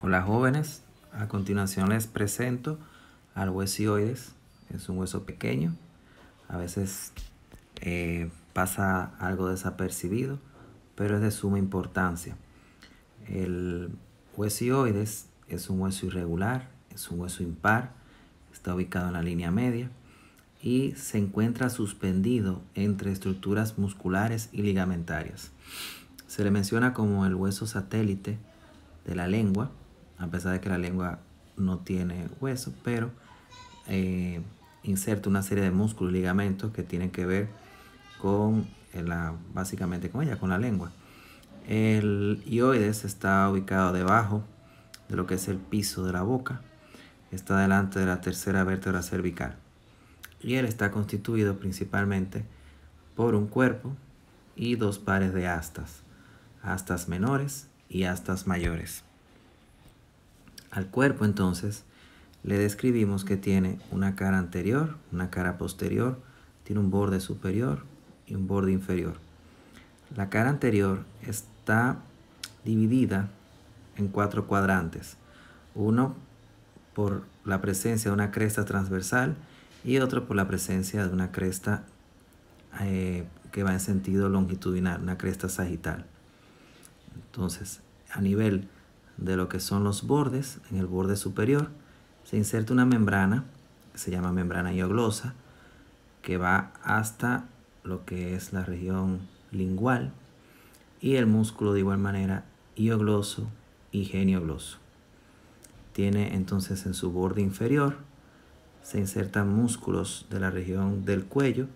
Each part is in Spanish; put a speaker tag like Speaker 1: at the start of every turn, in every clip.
Speaker 1: Hola jóvenes, a continuación les presento al huesioides. Es un hueso pequeño, a veces eh, pasa algo desapercibido, pero es de suma importancia. El huesioides es un hueso irregular, es un hueso impar, está ubicado en la línea media y se encuentra suspendido entre estructuras musculares y ligamentarias. Se le menciona como el hueso satélite de la lengua a pesar de que la lengua no tiene hueso, pero eh, inserta una serie de músculos y ligamentos que tienen que ver con eh, la, básicamente con ella, con la lengua. El ioides está ubicado debajo de lo que es el piso de la boca, está delante de la tercera vértebra cervical. Y él está constituido principalmente por un cuerpo y dos pares de astas, astas menores y astas mayores. Al cuerpo entonces le describimos que tiene una cara anterior, una cara posterior, tiene un borde superior y un borde inferior. La cara anterior está dividida en cuatro cuadrantes. Uno por la presencia de una cresta transversal y otro por la presencia de una cresta eh, que va en sentido longitudinal, una cresta sagital. Entonces, a nivel de lo que son los bordes, en el borde superior, se inserta una membrana, se llama membrana ioglosa, que va hasta lo que es la región lingual y el músculo de igual manera iogloso y geniogloso. Tiene entonces en su borde inferior, se insertan músculos de la región del cuello,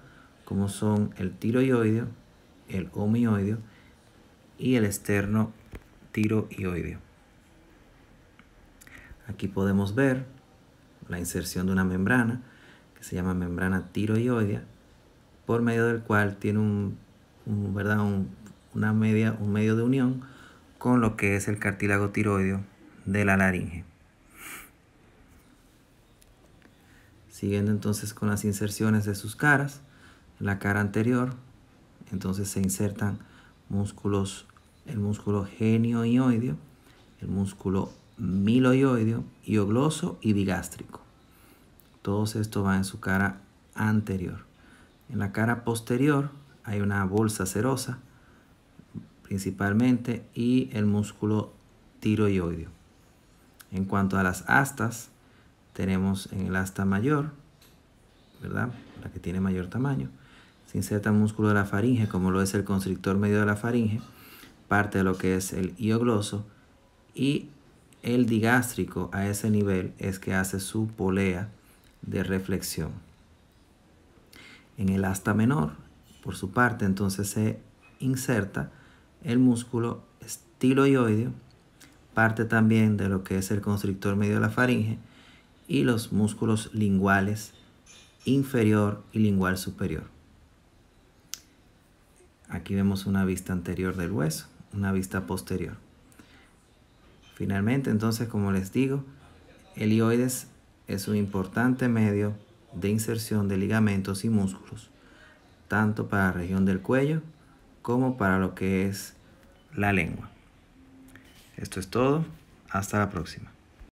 Speaker 1: como son el tiroioideo, el homioideo y el externo tiroioideo. Aquí podemos ver la inserción de una membrana que se llama membrana tiroioidea, por medio del cual tiene un, ¿verdad? Un, una media, un medio de unión con lo que es el cartílago tiroideo de la laringe. Siguiendo entonces con las inserciones de sus caras, en la cara anterior, entonces se insertan músculos, el músculo genioioideo, el músculo miloioideo, iogloso y bigástrico. Todo esto va en su cara anterior. En la cara posterior hay una bolsa serosa principalmente y el músculo tiroioideo. En cuanto a las astas, tenemos en el asta mayor, ¿verdad? La que tiene mayor tamaño. Se inserta músculo de la faringe, como lo es el constrictor medio de la faringe, parte de lo que es el iogloso y el digástrico a ese nivel es que hace su polea de reflexión. En el asta menor, por su parte, entonces se inserta el músculo estiloioideo, parte también de lo que es el constrictor medio de la faringe y los músculos linguales inferior y lingual superior. Aquí vemos una vista anterior del hueso, una vista posterior. Finalmente, entonces, como les digo, el es un importante medio de inserción de ligamentos y músculos, tanto para la región del cuello como para lo que es la lengua. Esto es todo. Hasta la próxima.